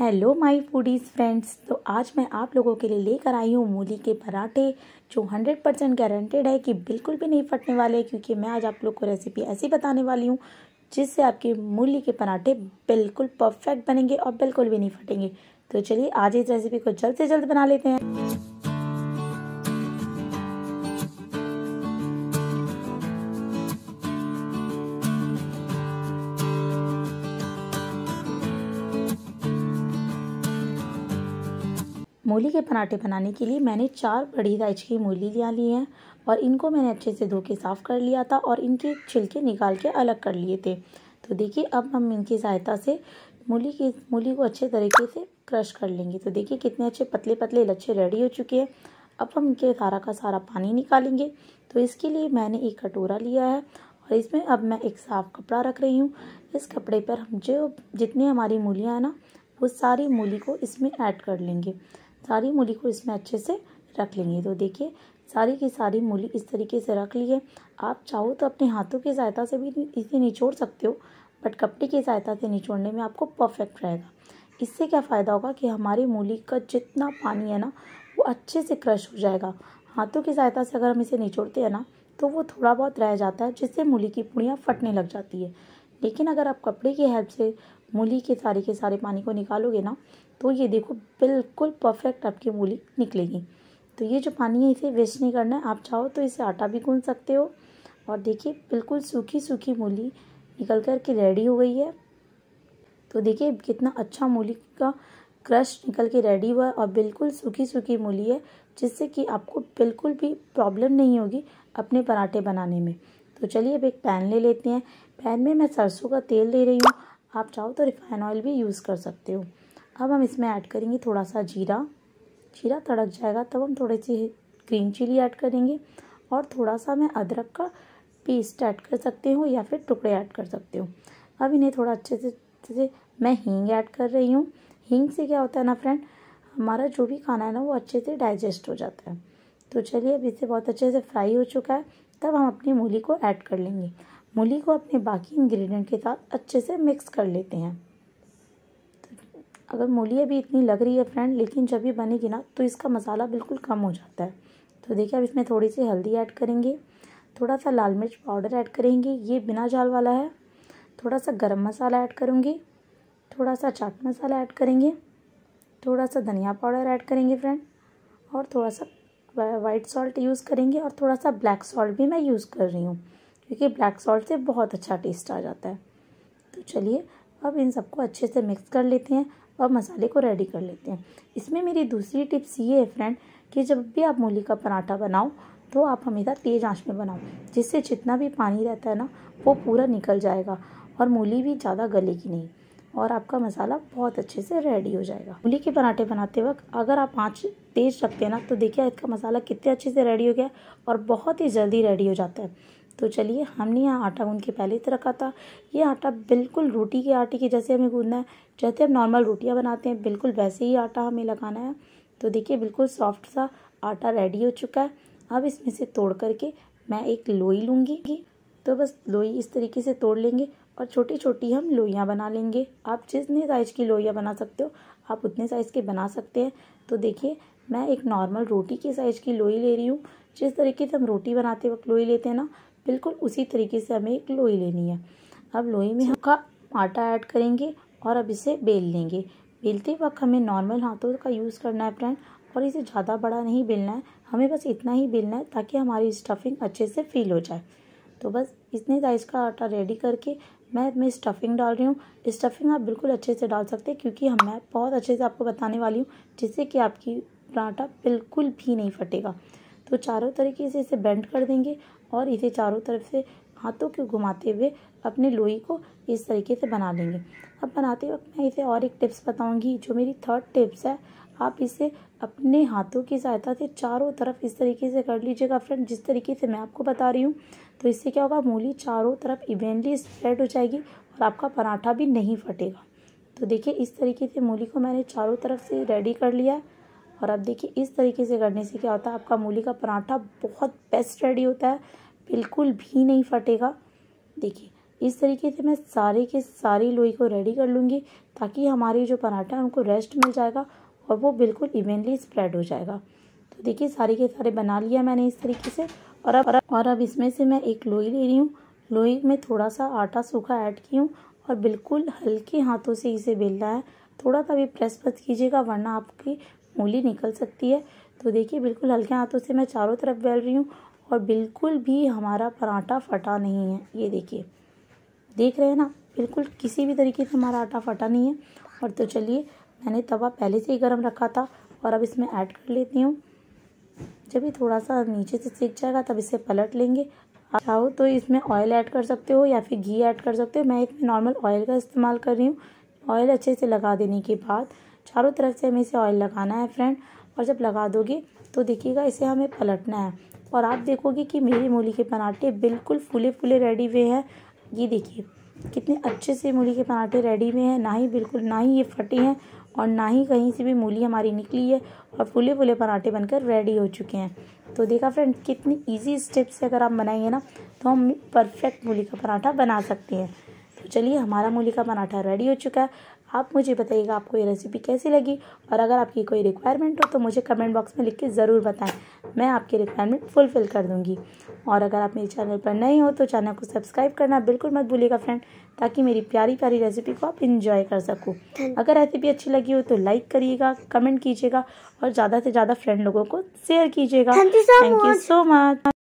hello my foodies friends तो आज मैं आप लोगों के लिए लेकर आई हूँ मूली के पराठे जो 100 परसेंट गारंटेड है कि बिल्कुल भी नहीं फटने वाले क्योंकि मैं आज आप लोग को रेसिपी ऐसी बताने वाली हूँ जिससे आपके मूली के पराठे बिल्कुल परफेक्ट बनेंगे और बिल्कुल भी नहीं फटेंगे तो चलिए आज इस रेसिपी को जल्द से जल्द बना लेते हैं मूली के पराठे बनाने के लिए मैंने चार बड़ी साइज की मूली लिया ली है और इनको मैंने अच्छे से धो के साफ़ कर लिया था और इनके छिलके निकाल के अलग कर लिए थे तो देखिए अब हम इनकी सहायता से मूली की मूली को अच्छे तरीके से क्रश कर लेंगे तो देखिए कितने अच्छे पतले पतले लच्छे रेडी हो चुके हैं अब हम इनके सारा का सारा पानी निकालेंगे तो इसके लिए मैंने एक कटोरा लिया है और इसमें अब मैं एक साफ़ कपड़ा रख रही हूँ इस कपड़े पर हम जो जितनी हमारी मूलियाँ हैं ना वो सारी मूली को इसमें ऐड कर लेंगे सारी मूली को इसमें अच्छे से रख लेंगे तो देखिए सारी की सारी मूली इस तरीके से रख है आप चाहो तो अपने हाथों की सहायता से भी इसे निचोड़ सकते हो बट कपड़े की सहायता से निचोड़ने में आपको परफेक्ट रहेगा इससे क्या फ़ायदा होगा कि हमारी मूली का जितना पानी है ना वो अच्छे से क्रश हो जाएगा हाथों की सहायता से अगर हम इसे निचोड़ते हैं ना तो वो थोड़ा बहुत रह जाता है जिससे मूली की पुड़ियाँ फटने लग जाती है लेकिन अगर आप कपड़े की हेल्प से मूली के सारे के सारे पानी को निकालोगे ना तो ये देखो बिल्कुल परफेक्ट आपकी मूली निकलेगी तो ये जो पानी है इसे वेस्ट नहीं करना है आप चाहो तो इसे आटा भी गूंद सकते हो और देखिए बिल्कुल सूखी सूखी मूली निकल कर के रेडी हो गई है तो देखिए कितना अच्छा मूली का क्रश निकल के रेडी हुआ और बिल्कुल सूखी सूखी मूली है जिससे कि आपको बिल्कुल भी प्रॉब्लम नहीं होगी अपने पराठे बनाने में तो चलिए अब एक पैन ले लेते हैं पैन में मैं सरसों का तेल ले रही हूँ आप चाहो तो रिफाइन ऑयल भी यूज़ कर सकते हो अब हम इसमें ऐड करेंगे थोड़ा सा जीरा जीरा तड़क जाएगा तब हम थोड़ी सी ग्रीन चिली ऐड करेंगे और थोड़ा सा मैं अदरक का पेस्ट ऐड कर सकती हूँ या फिर टुकड़े ऐड कर सकते हो अब इन्हें थोड़ा अच्छे से अच्छे से मैं हींग ऐड कर रही हूँ हींग से क्या होता है ना फ्रेंड हमारा जो भी खाना है ना वो अच्छे से डाइजेस्ट हो जाता है तो चलिए अब इसे बहुत अच्छे से फ्राई हो चुका है तब हम अपनी मूली को ऐड कर लेंगे मूली को अपने बाकी इंग्रेडिएंट के साथ अच्छे से मिक्स कर लेते हैं तो अगर मूली अभी इतनी लग रही है फ्रेंड लेकिन जब ये बनेगी ना तो इसका मसाला बिल्कुल कम हो जाता है तो देखिए अब इसमें थोड़ी सी हल्दी ऐड करेंगे थोड़ा सा लाल मिर्च पाउडर ऐड करेंगे ये बिना जाल वाला है थोड़ा सा गर्म मसाला ऐड करूँगी थोड़ा सा चाट मसाला ऐड करेंगे थोड़ा सा धनिया पाउडर ऐड करेंगे फ्रेंड और थोड़ा सा वाइट सॉल्ट यूज़ करेंगे और थोड़ा सा ब्लैक सॉल्ट भी मैं यूज़ कर रही हूँ क्योंकि ब्लैक सॉल्ट से बहुत अच्छा टेस्ट आ जाता है तो चलिए अब इन सबको अच्छे से मिक्स कर लेते हैं और मसाले को रेडी कर लेते हैं इसमें मेरी दूसरी टिप्स ये है फ्रेंड कि जब भी आप मूली का पराठा बनाओ तो आप हमेशा तेज़ आँच में बनाओ जिससे जितना भी पानी रहता है ना वो पूरा निकल जाएगा और मूली भी ज़्यादा गलेगी नहीं और आपका मसाला बहुत अच्छे से रेडी हो जाएगा मूली के पराठे बनाते वक्त अगर आप आँच तेज़ रखते हैं ना तो देखिए इसका मसाला कितने अच्छे से रेडी हो गया और बहुत ही जल्दी रेडी हो जाता है तो चलिए हमने यहाँ आटा गूंद के पहले ही तो रखा था ये आटा बिल्कुल रोटी के आटे के जैसे हमें गूंदना है जैसे हम नॉर्मल रोटियाँ बनाते हैं बिल्कुल वैसे ही आटा हमें लगाना है तो देखिए बिल्कुल सॉफ्ट सा आटा रेडी हो चुका है अब इसमें से तोड़ करके मैं एक लोई लूँगी तो बस लोई इस तरीके से तोड़ लेंगे और छोटी छोटी हम लोइयाँ बना लेंगे आप जितने साइज़ की लोइयाँ बना सकते हो आप उतने साइज़ के बना सकते हैं तो देखिए मैं एक नॉर्मल रोटी के साइज़ की लोई ले रही हूँ जिस तरीके से हम रोटी बनाते वक्त लोई लेते हैं ना बिल्कुल उसी तरीके से हमें एक लोई लेनी है अब लोई में हम का आटा ऐड करेंगे और अब इसे बेल लेंगे बेलते वक्त हमें नॉर्मल हाथों का यूज़ करना है फ्रेंड और इसे ज़्यादा बड़ा नहीं बेलना है हमें बस इतना ही बेलना है ताकि हमारी स्टफिंग अच्छे से फील हो जाए तो बस इतने साइज़ का आटा रेडी करके मैं अपनी स्टफिंग डाल रही हूँ स्टफिंग आप बिल्कुल अच्छे से डाल सकते हैं क्योंकि हम मैं बहुत अच्छे से आपको बताने वाली हूँ जिससे कि आपकी आटा बिल्कुल भी नहीं फटेगा तो चारों तरीके से इसे बेंड कर देंगे और इसे चारों तरफ से हाथों के घुमाते हुए अपने लोई को इस तरीके से बना लेंगे अब बनाते वक्त मैं इसे और एक टिप्स बताऊंगी जो मेरी थर्ड टिप्स है आप इसे अपने हाथों की सहायता से चारों तरफ इस तरीके से कर लीजिएगा फ्रेंड जिस तरीके से मैं आपको बता रही हूँ तो इससे क्या होगा मूली चारों तरफ इवेंटली स्प्रेड हो जाएगी और आपका पराठा भी नहीं फटेगा तो देखिए इस तरीके से मूली को मैंने चारों तरफ से रेडी कर लिया है और अब देखिए इस तरीके से करने से क्या होता है आपका मूली का पराठा बहुत बेस्ट रेडी होता है बिल्कुल भी नहीं फटेगा देखिए इस तरीके से मैं सारे के सारी लोई को रेडी कर लूँगी ताकि हमारी जो पराठा है उनको रेस्ट मिल जाएगा और वो बिल्कुल इवेंटली स्प्रेड हो जाएगा तो देखिए सारे के सारे बना लिया मैंने इस तरीके से और अब और अब इसमें से मैं एक लोई ले रही हूँ लोई में थोड़ा सा आटा सूखा ऐड की हूँ और बिल्कुल हल्के हाथों से इसे बेलना है थोड़ा सा भी प्रेस प्रेस कीजिएगा वरना आपकी उंगली निकल सकती है तो देखिए बिल्कुल हल्के हाथों से मैं चारों तरफ बेल रही हूँ और बिल्कुल भी हमारा पराठा फटा नहीं है ये देखिए देख रहे हैं ना बिल्कुल किसी भी तरीके से हमारा आटा फटा नहीं है और तो चलिए मैंने तवा पहले से ही गर्म रखा था और अब इसमें ऐड कर लेती हूँ जब ये थोड़ा सा नीचे से सीख जाएगा तब इसे पलट लेंगे चाहो तो इसमें ऑयल ऐड कर सकते हो या फिर घी ऐड कर सकते हो मैं इसमें नॉर्मल ऑयल का इस्तेमाल कर रही हूँ ऑयल अच्छे से लगा देने के बाद चारों तरफ से हमें इसे ऑयल लगाना है फ्रेंड और जब लगा दोगे तो देखिएगा इसे हमें पलटना है और आप देखोगे कि मेरी मूली के पराठे बिल्कुल फूले फूले रेडी हुए हैं ये देखिए कितने अच्छे से मूली के पराठे रेडी हुए हैं ना ही बिल्कुल ना ही ये फटे हैं और ना ही कहीं से भी मूली हमारी निकली है और फूले फूले पराठे बनकर रेडी हो चुके हैं तो देखा फ्रेंड कितनी ईजी स्टेप से अगर आप बनाएंगे ना तो हम परफेक्ट मूली का पराठा बना सकते हैं चलिए हमारा मूली का पराठा रेडी हो चुका है आप मुझे बताइएगा आपको ये रेसिपी कैसी लगी और अगर आपकी कोई रिक्वायरमेंट हो तो मुझे कमेंट बॉक्स में लिख के ज़रूर बताएं मैं आपकी रिक्वायरमेंट फुलफ़िल कर दूंगी और अगर आप मेरे चैनल पर नए हो तो चैनल को सब्सक्राइब करना बिल्कुल मत भूलिएगा फ्रेंड ताकि मेरी प्यारी प्यारी रेसिपी को आप इंजॉय कर सको अगर रेसिपी अच्छी लगी हो तो लाइक करिएगा कमेंट कीजिएगा और ज़्यादा से ज़्यादा फ्रेंड लोगों को शेयर कीजिएगा थैंक यू सो मच